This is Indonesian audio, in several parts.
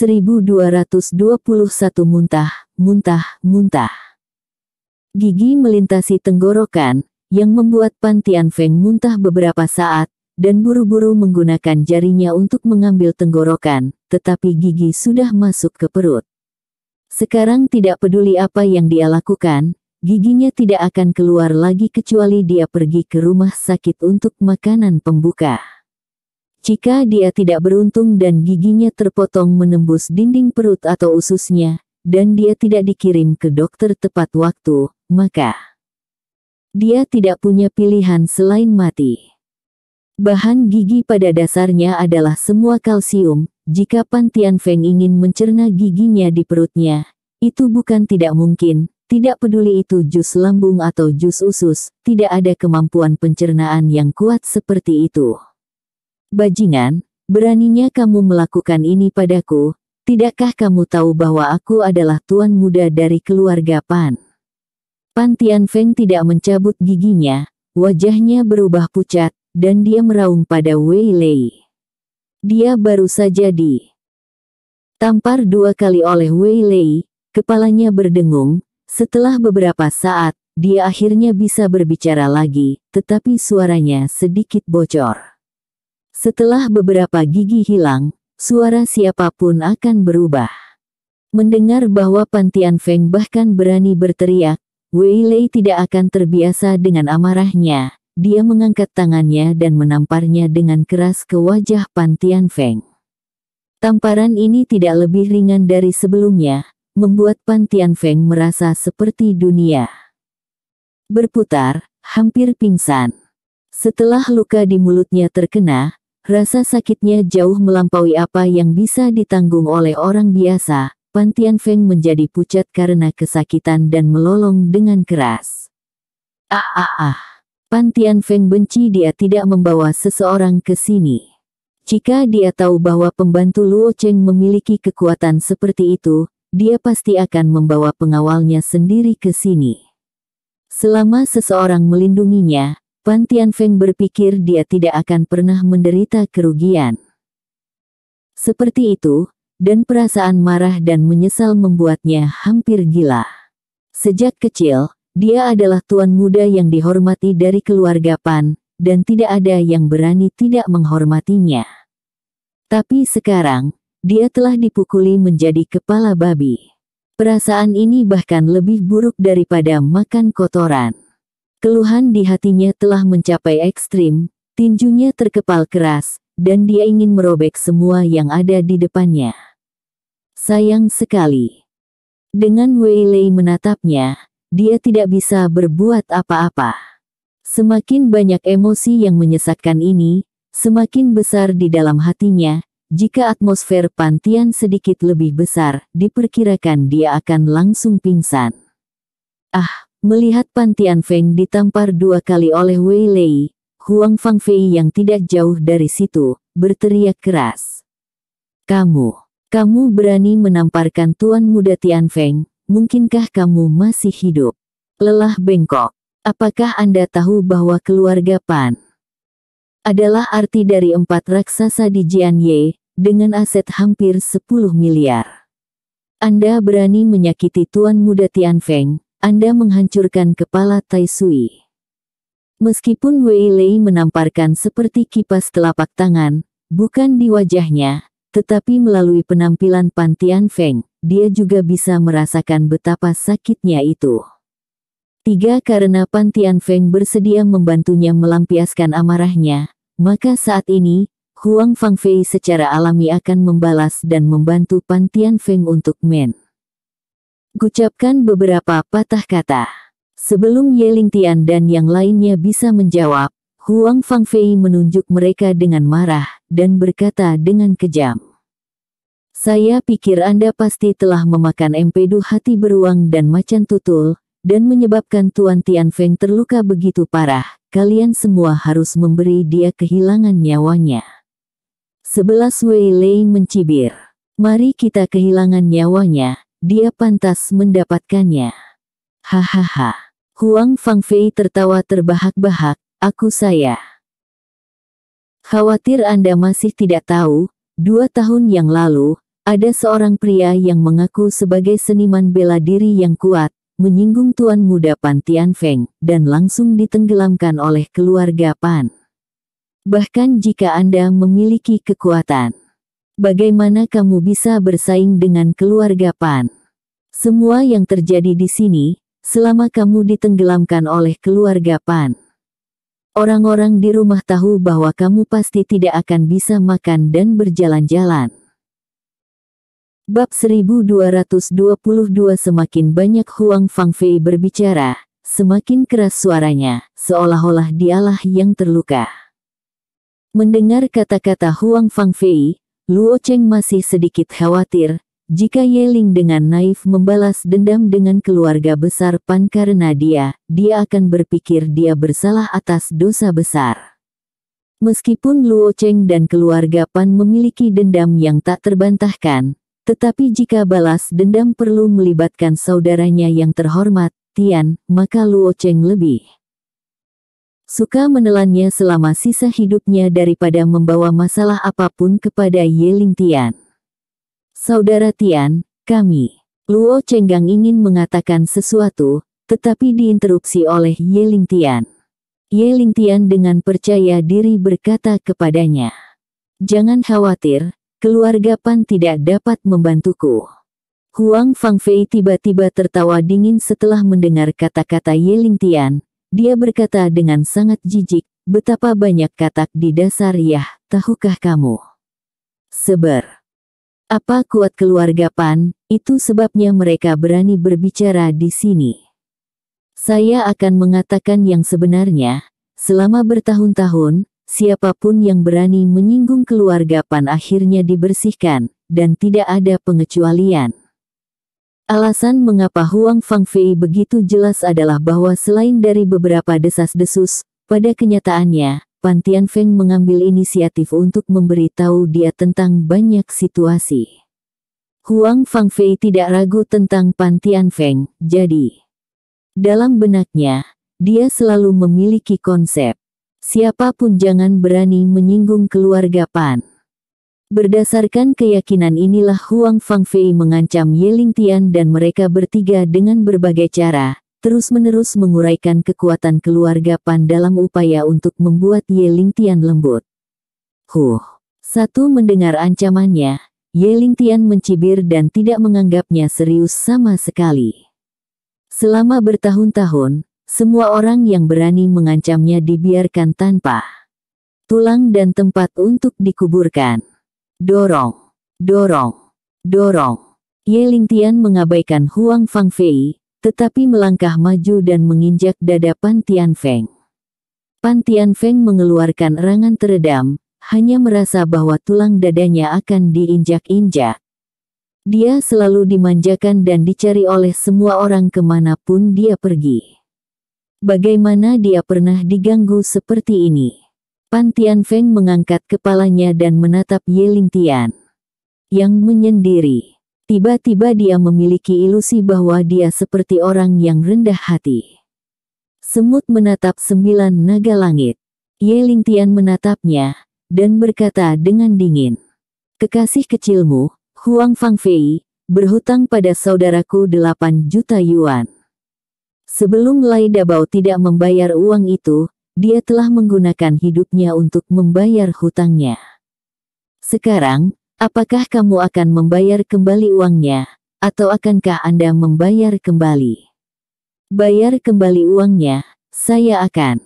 1221 muntah, muntah, muntah. Gigi melintasi tenggorokan, yang membuat Pan Tianfeng muntah beberapa saat, dan buru-buru menggunakan jarinya untuk mengambil tenggorokan, tetapi gigi sudah masuk ke perut. Sekarang tidak peduli apa yang dia lakukan, giginya tidak akan keluar lagi kecuali dia pergi ke rumah sakit untuk makanan pembuka. Jika dia tidak beruntung dan giginya terpotong menembus dinding perut atau ususnya, dan dia tidak dikirim ke dokter tepat waktu, maka dia tidak punya pilihan selain mati. Bahan gigi pada dasarnya adalah semua kalsium, jika Pan Feng ingin mencerna giginya di perutnya, itu bukan tidak mungkin, tidak peduli itu jus lambung atau jus usus, tidak ada kemampuan pencernaan yang kuat seperti itu. Bajingan, beraninya kamu melakukan ini padaku, tidakkah kamu tahu bahwa aku adalah tuan muda dari keluarga Pan? Pan Tian Feng tidak mencabut giginya, wajahnya berubah pucat, dan dia meraung pada Wei Lei. Dia baru saja di tampar dua kali oleh Wei Lei, kepalanya berdengung, setelah beberapa saat, dia akhirnya bisa berbicara lagi, tetapi suaranya sedikit bocor. Setelah beberapa gigi hilang, suara siapapun akan berubah. Mendengar bahwa Pantian Feng bahkan berani berteriak, Wei Lei tidak akan terbiasa dengan amarahnya. Dia mengangkat tangannya dan menamparnya dengan keras ke wajah Pantian Feng. Tamparan ini tidak lebih ringan dari sebelumnya, membuat Pantian Feng merasa seperti dunia. Berputar, hampir pingsan. Setelah luka di mulutnya terkena, Rasa sakitnya jauh melampaui apa yang bisa ditanggung oleh orang biasa. Pantian Feng menjadi pucat karena kesakitan dan melolong dengan keras. Ah ah ah. Pantian Feng benci dia tidak membawa seseorang ke sini. Jika dia tahu bahwa pembantu Luo Cheng memiliki kekuatan seperti itu, dia pasti akan membawa pengawalnya sendiri ke sini. Selama seseorang melindunginya, Pan Feng berpikir dia tidak akan pernah menderita kerugian. Seperti itu, dan perasaan marah dan menyesal membuatnya hampir gila. Sejak kecil, dia adalah tuan muda yang dihormati dari keluarga Pan, dan tidak ada yang berani tidak menghormatinya. Tapi sekarang, dia telah dipukuli menjadi kepala babi. Perasaan ini bahkan lebih buruk daripada makan kotoran. Keluhan di hatinya telah mencapai ekstrim, tinjunya terkepal keras, dan dia ingin merobek semua yang ada di depannya. Sayang sekali. Dengan Wei Lei menatapnya, dia tidak bisa berbuat apa-apa. Semakin banyak emosi yang menyesatkan ini, semakin besar di dalam hatinya, jika atmosfer pantian sedikit lebih besar, diperkirakan dia akan langsung pingsan. Ah, Melihat Pantian Feng ditampar dua kali oleh Wei Lei, Huang Fangfei yang tidak jauh dari situ, berteriak keras. Kamu, kamu berani menamparkan Tuan Muda Tian Feng, mungkinkah kamu masih hidup? Lelah bengkok. Apakah Anda tahu bahwa keluarga Pan adalah arti dari empat raksasa di Jianye, dengan aset hampir 10 miliar? Anda berani menyakiti Tuan Muda Tian Feng, anda menghancurkan kepala Tai Sui. Meskipun Wei Lei menamparkan seperti kipas telapak tangan, bukan di wajahnya, tetapi melalui penampilan Pantian Feng, dia juga bisa merasakan betapa sakitnya itu. Tiga karena Pantian Feng bersedia membantunya melampiaskan amarahnya, maka saat ini, Huang Fangfei secara alami akan membalas dan membantu Pantian Feng untuk men. Gucapkan beberapa patah kata. Sebelum Ling Tian dan yang lainnya bisa menjawab, Huang Fangfei menunjuk mereka dengan marah dan berkata dengan kejam. Saya pikir Anda pasti telah memakan empedu hati beruang dan macan tutul, dan menyebabkan Tuan Tian Feng terluka begitu parah, kalian semua harus memberi dia kehilangan nyawanya. Sebelas Wei Lei mencibir. Mari kita kehilangan nyawanya, dia pantas mendapatkannya. Hahaha. Huang Fangfei tertawa terbahak-bahak, aku saya. Khawatir Anda masih tidak tahu, dua tahun yang lalu, ada seorang pria yang mengaku sebagai seniman bela diri yang kuat, menyinggung tuan muda Pan Tianfeng, dan langsung ditenggelamkan oleh keluarga Pan. Bahkan jika Anda memiliki kekuatan, Bagaimana kamu bisa bersaing dengan keluarga Pan? Semua yang terjadi di sini, selama kamu ditenggelamkan oleh keluarga Pan. Orang-orang di rumah tahu bahwa kamu pasti tidak akan bisa makan dan berjalan-jalan. Bab 1222 Semakin banyak Huang Fangfei berbicara, semakin keras suaranya, seolah-olah dialah yang terluka. Mendengar kata-kata Huang Fangfei, Luo Cheng masih sedikit khawatir, jika Yeling dengan naif membalas dendam dengan keluarga besar Pan karena dia, dia akan berpikir dia bersalah atas dosa besar. Meskipun Luo Cheng dan keluarga Pan memiliki dendam yang tak terbantahkan, tetapi jika balas dendam perlu melibatkan saudaranya yang terhormat, Tian, maka Luo Cheng lebih suka menelannya selama sisa hidupnya daripada membawa masalah apapun kepada Ling Tian. Saudara Tian, kami, Luo Chenggang ingin mengatakan sesuatu, tetapi diinterupsi oleh Ling Tian. Ling Tian dengan percaya diri berkata kepadanya, Jangan khawatir, keluarga Pan tidak dapat membantuku. Huang Fangfei tiba-tiba tertawa dingin setelah mendengar kata-kata Ling Tian, dia berkata dengan sangat jijik, betapa banyak katak di dasar Yah, tahukah kamu? Seber. Apa kuat keluarga Pan, itu sebabnya mereka berani berbicara di sini. Saya akan mengatakan yang sebenarnya, selama bertahun-tahun, siapapun yang berani menyinggung keluarga Pan akhirnya dibersihkan, dan tidak ada pengecualian. Alasan mengapa Huang Fangfei begitu jelas adalah bahwa selain dari beberapa desas-desus, pada kenyataannya, Pan Feng mengambil inisiatif untuk memberitahu dia tentang banyak situasi. Huang Fangfei tidak ragu tentang Pan Feng, jadi dalam benaknya, dia selalu memiliki konsep. Siapapun jangan berani menyinggung keluarga Pan. Berdasarkan keyakinan inilah Huang Fangfei mengancam Ye Tian dan mereka bertiga dengan berbagai cara, terus-menerus menguraikan kekuatan keluarga Pan dalam upaya untuk membuat Ye Tian lembut. Huh! Satu mendengar ancamannya, Ye Tian mencibir dan tidak menganggapnya serius sama sekali. Selama bertahun-tahun, semua orang yang berani mengancamnya dibiarkan tanpa tulang dan tempat untuk dikuburkan. Dorong, dorong, dorong. Ye Lingtian mengabaikan Huang Fangfei, tetapi melangkah maju dan menginjak dada Pan Feng. Pan Feng mengeluarkan erangan teredam, hanya merasa bahwa tulang dadanya akan diinjak-injak. Dia selalu dimanjakan dan dicari oleh semua orang kemanapun dia pergi. Bagaimana dia pernah diganggu seperti ini? Pan Feng mengangkat kepalanya dan menatap Ling Tian. Yang menyendiri. Tiba-tiba dia memiliki ilusi bahwa dia seperti orang yang rendah hati. Semut menatap sembilan naga langit. Ling Tian menatapnya, dan berkata dengan dingin. Kekasih kecilmu, Huang Fangfei, berhutang pada saudaraku delapan juta yuan. Sebelum Lai Dabao tidak membayar uang itu, dia telah menggunakan hidupnya untuk membayar hutangnya. Sekarang, apakah kamu akan membayar kembali uangnya, atau akankah Anda membayar kembali? Bayar kembali uangnya, saya akan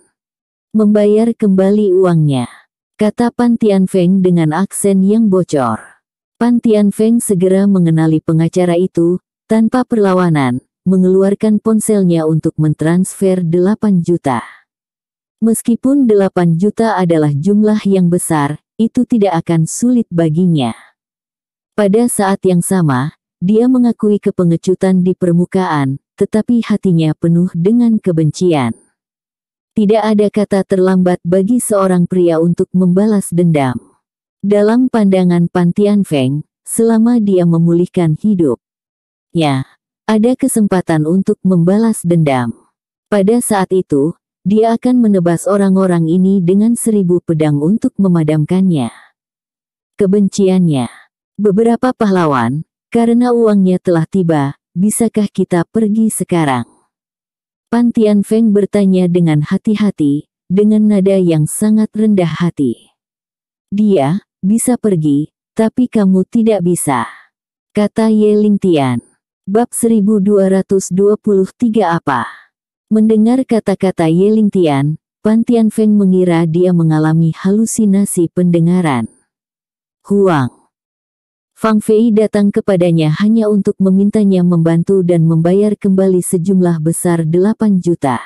membayar kembali uangnya, kata Pan Feng dengan aksen yang bocor. Pan Feng segera mengenali pengacara itu, tanpa perlawanan, mengeluarkan ponselnya untuk mentransfer 8 juta. Meskipun 8 juta adalah jumlah yang besar, itu tidak akan sulit baginya. Pada saat yang sama, dia mengakui kepengecutan di permukaan, tetapi hatinya penuh dengan kebencian. Tidak ada kata terlambat bagi seorang pria untuk membalas dendam. Dalam pandangan Pantian Feng, selama dia memulihkan hidup, ya, ada kesempatan untuk membalas dendam. Pada saat itu, dia akan menebas orang-orang ini dengan seribu pedang untuk memadamkannya. Kebenciannya. Beberapa pahlawan, karena uangnya telah tiba, bisakah kita pergi sekarang? Pantian Feng bertanya dengan hati-hati, dengan nada yang sangat rendah hati. Dia, bisa pergi, tapi kamu tidak bisa. Kata Ye Ling Tian. Bab 1223 apa? Mendengar kata-kata Yeling Tian, Pan Tian Feng mengira dia mengalami halusinasi pendengaran. Huang. Fang Fei datang kepadanya hanya untuk memintanya membantu dan membayar kembali sejumlah besar 8 juta.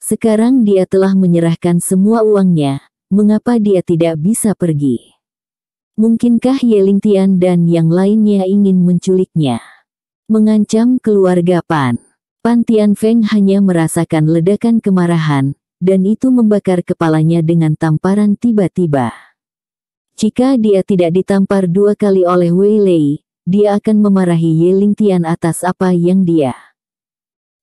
Sekarang dia telah menyerahkan semua uangnya, mengapa dia tidak bisa pergi? Mungkinkah Yeling Tian dan yang lainnya ingin menculiknya? Mengancam keluarga Pan. Pan Feng hanya merasakan ledakan kemarahan, dan itu membakar kepalanya dengan tamparan tiba-tiba. Jika dia tidak ditampar dua kali oleh Wei Lei, dia akan memarahi Ye Lingtian atas apa yang dia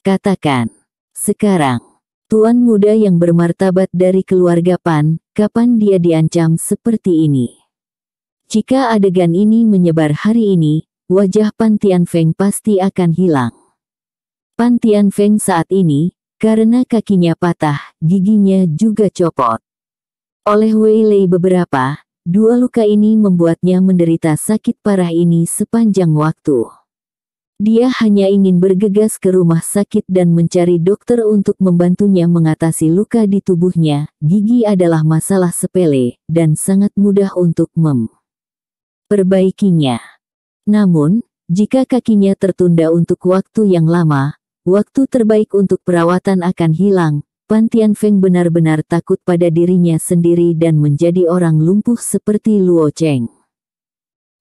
katakan. Sekarang, tuan muda yang bermartabat dari keluarga Pan, kapan dia diancam seperti ini? Jika adegan ini menyebar hari ini, wajah Pan Feng pasti akan hilang. Pan Tian Feng saat ini, karena kakinya patah, giginya juga copot. Oleh Wei Lei beberapa, dua luka ini membuatnya menderita sakit parah ini sepanjang waktu. Dia hanya ingin bergegas ke rumah sakit dan mencari dokter untuk membantunya mengatasi luka di tubuhnya. Gigi adalah masalah sepele dan sangat mudah untuk memperbaikinya. Namun, jika kakinya tertunda untuk waktu yang lama, Waktu terbaik untuk perawatan akan hilang. Pantian Feng benar-benar takut pada dirinya sendiri dan menjadi orang lumpuh seperti Luo Cheng.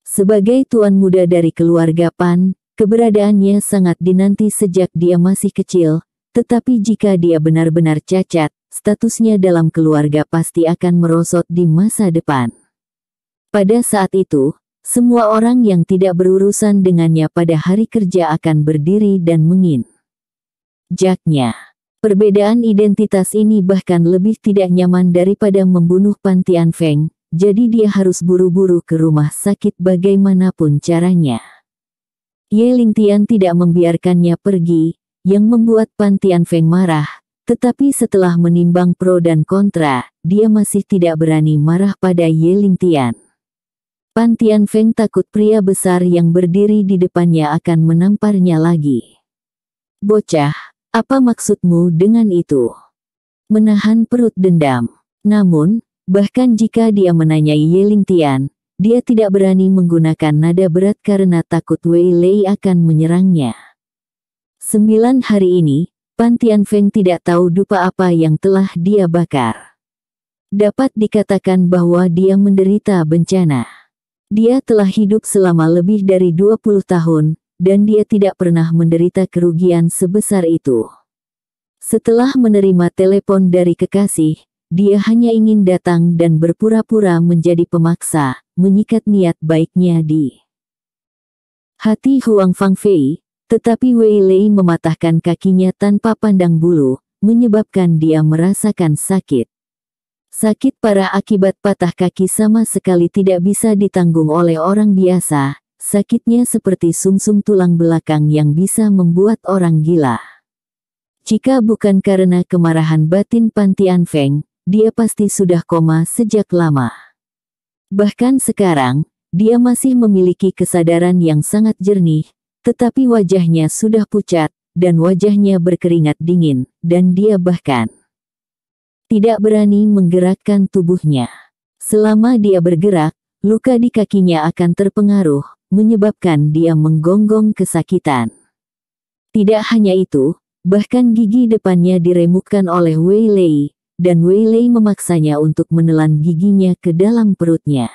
Sebagai tuan muda dari keluarga Pan, keberadaannya sangat dinanti sejak dia masih kecil, tetapi jika dia benar-benar cacat, statusnya dalam keluarga pasti akan merosot di masa depan. Pada saat itu, semua orang yang tidak berurusan dengannya pada hari kerja akan berdiri dan mengin. Jacknya. Perbedaan identitas ini bahkan lebih tidak nyaman daripada membunuh Pantian Feng, jadi dia harus buru-buru ke rumah sakit bagaimanapun caranya. Ye Lingtian tidak membiarkannya pergi, yang membuat Pantian Feng marah, tetapi setelah menimbang pro dan kontra, dia masih tidak berani marah pada Ye Lingtian. Pantian Feng takut pria besar yang berdiri di depannya akan menamparnya lagi. Bocah, apa maksudmu dengan itu? Menahan perut dendam. Namun, bahkan jika dia menanyai Yeling Tian, dia tidak berani menggunakan nada berat karena takut Wei Lei akan menyerangnya. Sembilan hari ini, Pan Feng tidak tahu dupa apa yang telah dia bakar. Dapat dikatakan bahwa dia menderita bencana. Dia telah hidup selama lebih dari 20 tahun, dan dia tidak pernah menderita kerugian sebesar itu. Setelah menerima telepon dari kekasih, dia hanya ingin datang dan berpura-pura menjadi pemaksa, menyikat niat baiknya di hati Huang Fangfei, tetapi Wei Lei mematahkan kakinya tanpa pandang bulu, menyebabkan dia merasakan sakit. Sakit parah akibat patah kaki sama sekali tidak bisa ditanggung oleh orang biasa, Sakitnya seperti sumsum -sum tulang belakang yang bisa membuat orang gila. Jika bukan karena kemarahan batin Pantian Feng, dia pasti sudah koma sejak lama. Bahkan sekarang, dia masih memiliki kesadaran yang sangat jernih, tetapi wajahnya sudah pucat, dan wajahnya berkeringat dingin, dan dia bahkan tidak berani menggerakkan tubuhnya. Selama dia bergerak, luka di kakinya akan terpengaruh, menyebabkan dia menggonggong kesakitan. Tidak hanya itu, bahkan gigi depannya diremukkan oleh Wei Lei, dan Wei Lei memaksanya untuk menelan giginya ke dalam perutnya.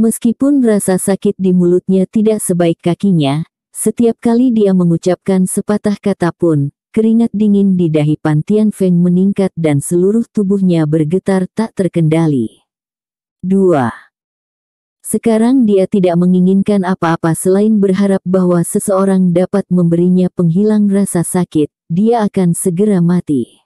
Meskipun rasa sakit di mulutnya tidak sebaik kakinya, setiap kali dia mengucapkan sepatah kata pun, keringat dingin di dahi Pantian Feng meningkat dan seluruh tubuhnya bergetar tak terkendali. 2. Sekarang dia tidak menginginkan apa-apa selain berharap bahwa seseorang dapat memberinya penghilang rasa sakit, dia akan segera mati.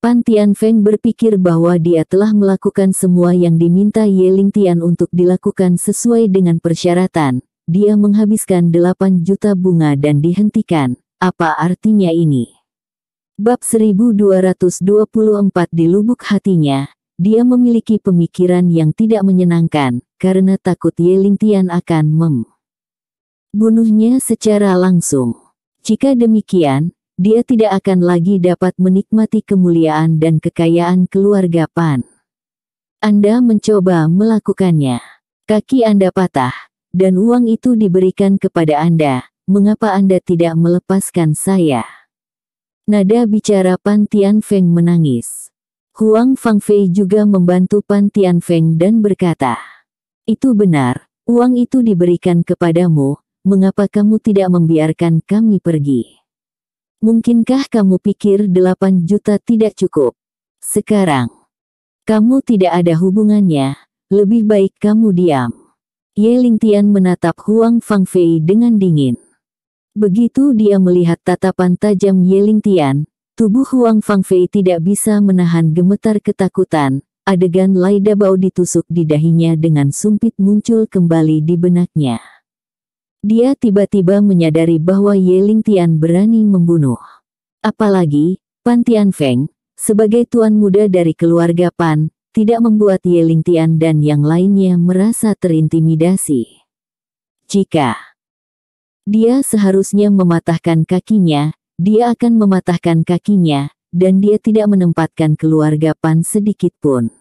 Pan Feng berpikir bahwa dia telah melakukan semua yang diminta Ye Lingtian untuk dilakukan sesuai dengan persyaratan. Dia menghabiskan 8 juta bunga dan dihentikan. Apa artinya ini? Bab 1224 di lubuk hatinya, dia memiliki pemikiran yang tidak menyenangkan, karena takut Yeling Tian akan mem secara langsung. Jika demikian, dia tidak akan lagi dapat menikmati kemuliaan dan kekayaan keluarga Pan. Anda mencoba melakukannya. Kaki Anda patah, dan uang itu diberikan kepada Anda. Mengapa Anda tidak melepaskan saya? Nada bicara Pan Tian Feng menangis. Huang Fangfei juga membantu Pan Tian Feng dan berkata, itu benar, uang itu diberikan kepadamu, mengapa kamu tidak membiarkan kami pergi? Mungkinkah kamu pikir 8 juta tidak cukup? Sekarang, kamu tidak ada hubungannya, lebih baik kamu diam. Ye Lingtian menatap Huang Fangfei dengan dingin. Begitu dia melihat tatapan tajam Ye Lingtian, tubuh Huang Fangfei tidak bisa menahan gemetar ketakutan, Adegan Laida Bao ditusuk di dahinya dengan sumpit muncul kembali di benaknya. Dia tiba-tiba menyadari bahwa Yeling Tian berani membunuh. Apalagi, Pan Tian Feng, sebagai tuan muda dari keluarga Pan, tidak membuat Yeling Tian dan yang lainnya merasa terintimidasi. Jika dia seharusnya mematahkan kakinya, dia akan mematahkan kakinya, dan dia tidak menempatkan keluarga Pan sedikit pun.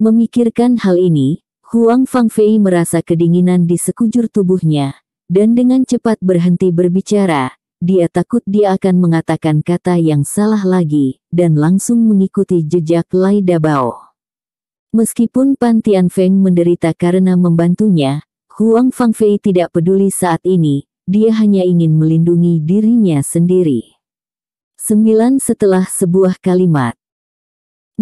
Memikirkan hal ini, Huang Fangfei merasa kedinginan di sekujur tubuhnya, dan dengan cepat berhenti berbicara, dia takut dia akan mengatakan kata yang salah lagi, dan langsung mengikuti jejak Lai Dabao. Meskipun Pan Feng menderita karena membantunya, Huang Fangfei tidak peduli saat ini, dia hanya ingin melindungi dirinya sendiri. Sembilan setelah sebuah kalimat.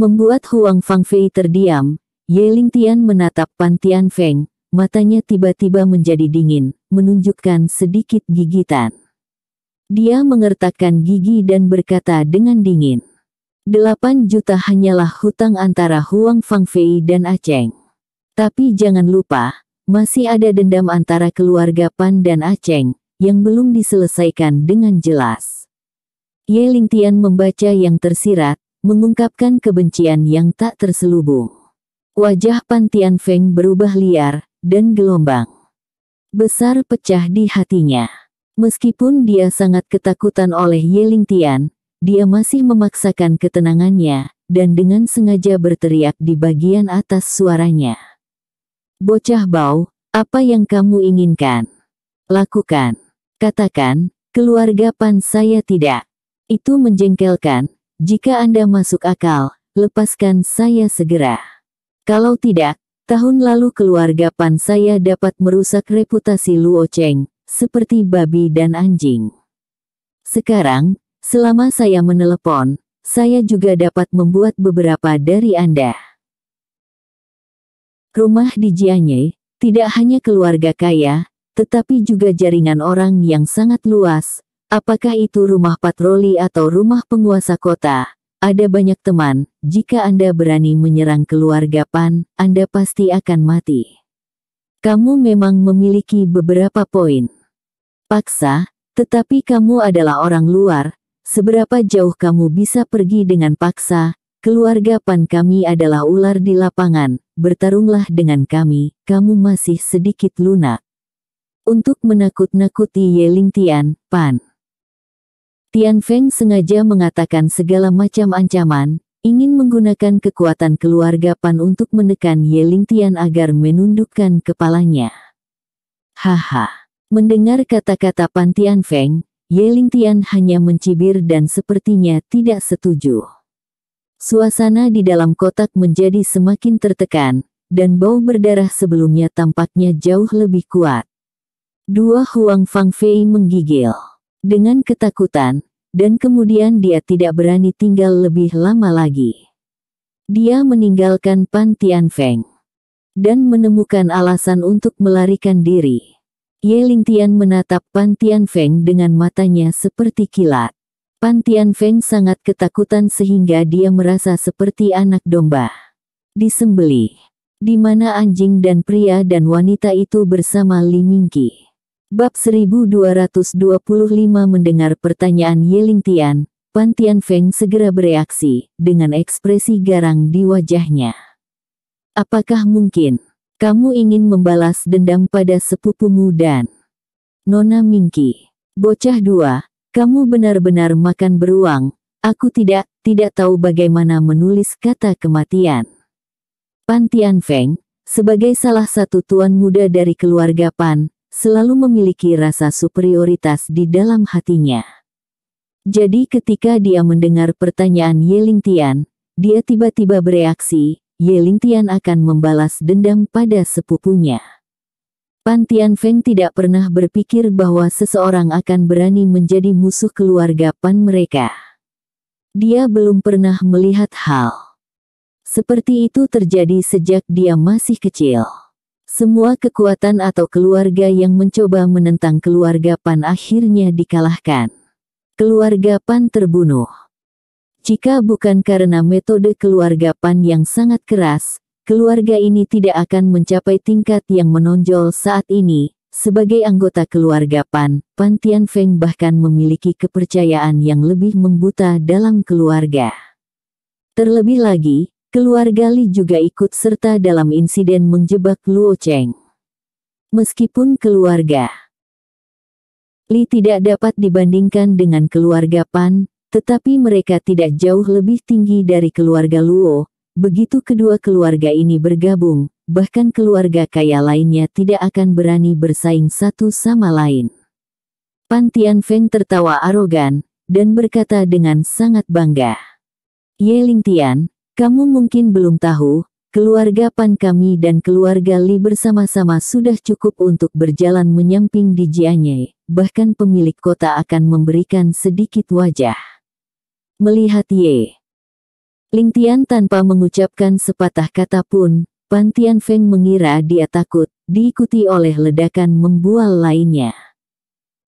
Membuat Huang Fangfei terdiam, Yeling Tian menatap Pan Tian Feng, matanya tiba-tiba menjadi dingin, menunjukkan sedikit gigitan. Dia mengertakkan gigi dan berkata dengan dingin. Delapan juta hanyalah hutang antara Huang Fangfei dan Aceng. Tapi jangan lupa, masih ada dendam antara keluarga Pan dan Aceng, yang belum diselesaikan dengan jelas. Ye Tian membaca yang tersirat, mengungkapkan kebencian yang tak terselubung. Wajah Pan Feng berubah liar dan gelombang. Besar pecah di hatinya. Meskipun dia sangat ketakutan oleh Ye Tian, dia masih memaksakan ketenangannya dan dengan sengaja berteriak di bagian atas suaranya. Bocah bau, apa yang kamu inginkan? Lakukan. Katakan, keluarga Pan saya tidak. Itu menjengkelkan. Jika Anda masuk akal, lepaskan saya segera. Kalau tidak, tahun lalu keluarga Pan saya dapat merusak reputasi Luo Cheng, seperti babi dan anjing. Sekarang, selama saya menelepon, saya juga dapat membuat beberapa dari Anda. Rumah di Jianye, tidak hanya keluarga kaya, tetapi juga jaringan orang yang sangat luas, Apakah itu rumah patroli atau rumah penguasa kota? Ada banyak teman, jika Anda berani menyerang keluarga PAN, Anda pasti akan mati. Kamu memang memiliki beberapa poin. Paksa, tetapi kamu adalah orang luar, seberapa jauh kamu bisa pergi dengan paksa, keluarga PAN kami adalah ular di lapangan, bertarunglah dengan kami, kamu masih sedikit lunak. Untuk menakut-nakuti Yeling Tian, PAN. Tian Feng sengaja mengatakan segala macam ancaman, ingin menggunakan kekuatan keluarga Pan untuk menekan Ye Ling Tian agar menundukkan kepalanya. Haha. Mendengar kata-kata Pan Tian Feng, Ye Ling Tian hanya mencibir dan sepertinya tidak setuju. Suasana di dalam kotak menjadi semakin tertekan, dan bau berdarah sebelumnya tampaknya jauh lebih kuat. Dua Huang Fang Fei menggigil dengan ketakutan, dan kemudian dia tidak berani tinggal lebih lama lagi. Dia meninggalkan Pantian Feng dan menemukan alasan untuk melarikan diri. Ye Lingtian menatap Pantian Feng dengan matanya seperti kilat. Pantian Feng sangat ketakutan sehingga dia merasa seperti anak domba. sembeli, di mana anjing dan pria dan wanita itu bersama Li Mingqi. Bab 1225 mendengar pertanyaan Yeling Tian, Pan Tian Feng segera bereaksi, dengan ekspresi garang di wajahnya. Apakah mungkin, kamu ingin membalas dendam pada sepupumu dan Nona Mingki? Bocah dua, kamu benar-benar makan beruang, aku tidak, tidak tahu bagaimana menulis kata kematian. Pan Tian Feng, sebagai salah satu tuan muda dari keluarga Pan, selalu memiliki rasa superioritas di dalam hatinya. Jadi ketika dia mendengar pertanyaan Yeling Tian, dia tiba-tiba bereaksi, Yeling Tian akan membalas dendam pada sepupunya. Pan Tian Feng tidak pernah berpikir bahwa seseorang akan berani menjadi musuh keluarga Pan mereka. Dia belum pernah melihat hal seperti itu terjadi sejak dia masih kecil. Semua kekuatan atau keluarga yang mencoba menentang keluarga Pan akhirnya dikalahkan. Keluarga Pan terbunuh. Jika bukan karena metode keluarga Pan yang sangat keras, keluarga ini tidak akan mencapai tingkat yang menonjol saat ini. Sebagai anggota keluarga Pan, Pan Tian Feng bahkan memiliki kepercayaan yang lebih membuta dalam keluarga. Terlebih lagi, Keluarga Li juga ikut serta dalam insiden menjebak Luo Cheng. Meskipun keluarga Li tidak dapat dibandingkan dengan keluarga Pan, tetapi mereka tidak jauh lebih tinggi dari keluarga Luo, begitu kedua keluarga ini bergabung, bahkan keluarga kaya lainnya tidak akan berani bersaing satu sama lain. Pan Feng tertawa arogan, dan berkata dengan sangat bangga. Ye Ling Tian, kamu mungkin belum tahu, keluarga Pan kami dan keluarga Li bersama-sama sudah cukup untuk berjalan menyamping di Jianyai, bahkan pemilik kota akan memberikan sedikit wajah. Melihat Ye. Ling Tian tanpa mengucapkan sepatah kata pun, Pan Tian Feng mengira dia takut, diikuti oleh ledakan membual lainnya.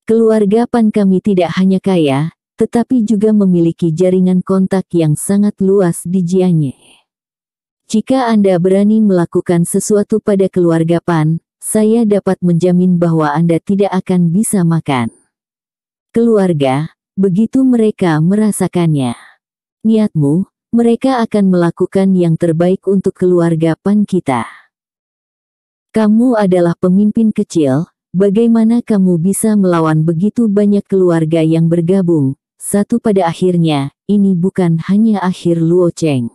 Keluarga Pan kami tidak hanya kaya, tetapi juga memiliki jaringan kontak yang sangat luas di Jianye. Jika Anda berani melakukan sesuatu pada keluarga PAN, saya dapat menjamin bahwa Anda tidak akan bisa makan. Keluarga, begitu mereka merasakannya. Niatmu, mereka akan melakukan yang terbaik untuk keluarga PAN kita. Kamu adalah pemimpin kecil, bagaimana kamu bisa melawan begitu banyak keluarga yang bergabung, satu pada akhirnya, ini bukan hanya akhir Luo Cheng.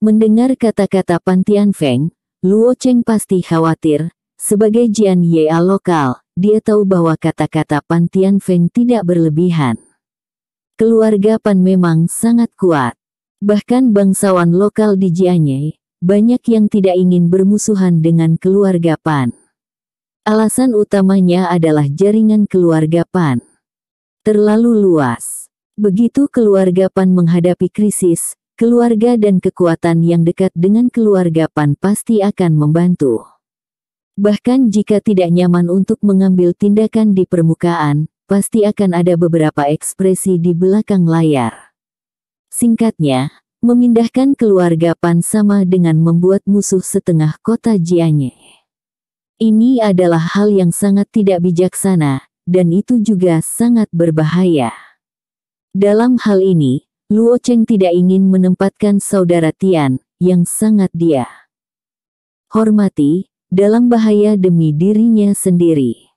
Mendengar kata-kata Tian Feng, Luo Cheng pasti khawatir. Sebagai Jian Yea lokal, dia tahu bahwa kata-kata Tian Feng tidak berlebihan. Keluarga Pan memang sangat kuat. Bahkan bangsawan lokal di Jianye, banyak yang tidak ingin bermusuhan dengan keluarga Pan. Alasan utamanya adalah jaringan keluarga Pan terlalu luas. Begitu keluarga PAN menghadapi krisis, keluarga dan kekuatan yang dekat dengan keluarga PAN pasti akan membantu. Bahkan jika tidak nyaman untuk mengambil tindakan di permukaan, pasti akan ada beberapa ekspresi di belakang layar. Singkatnya, memindahkan keluarga PAN sama dengan membuat musuh setengah kota Jianye. Ini adalah hal yang sangat tidak bijaksana, dan itu juga sangat berbahaya. Dalam hal ini, Luo Cheng tidak ingin menempatkan saudara Tian, yang sangat dia hormati, dalam bahaya demi dirinya sendiri.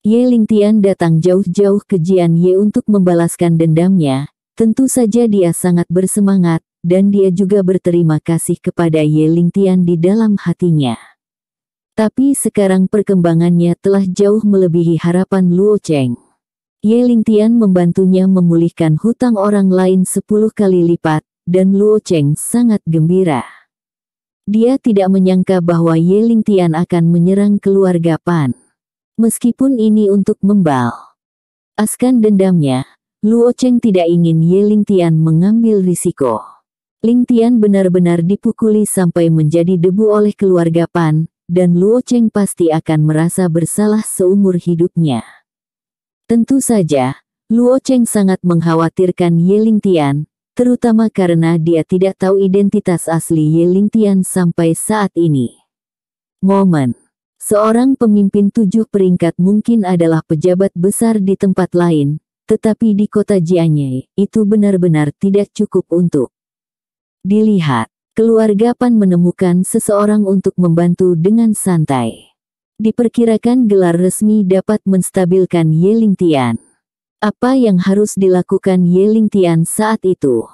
Ye Ling Tian datang jauh-jauh ke Jian Ye untuk membalaskan dendamnya, tentu saja dia sangat bersemangat, dan dia juga berterima kasih kepada Ye Ling Tian di dalam hatinya. Tapi sekarang perkembangannya telah jauh melebihi harapan Luo Cheng. Ye Lingtian membantunya memulihkan hutang orang lain sepuluh kali lipat, dan Luo Cheng sangat gembira. Dia tidak menyangka bahwa Ye Lingtian akan menyerang keluarga Pan. Meskipun ini untuk membal. Askan dendamnya, Luo Cheng tidak ingin Ye Lingtian mengambil risiko. Lingtian benar-benar dipukuli sampai menjadi debu oleh keluarga Pan, dan Luo Cheng pasti akan merasa bersalah seumur hidupnya. Tentu saja, Luo Cheng sangat mengkhawatirkan Ling Tian, terutama karena dia tidak tahu identitas asli Ling Tian sampai saat ini. Momen Seorang pemimpin tujuh peringkat mungkin adalah pejabat besar di tempat lain, tetapi di kota Jianye itu benar-benar tidak cukup untuk dilihat keluarga Pan menemukan seseorang untuk membantu dengan santai. Diperkirakan gelar resmi dapat menstabilkan Yeling Tian. Apa yang harus dilakukan Yeling Tian saat itu?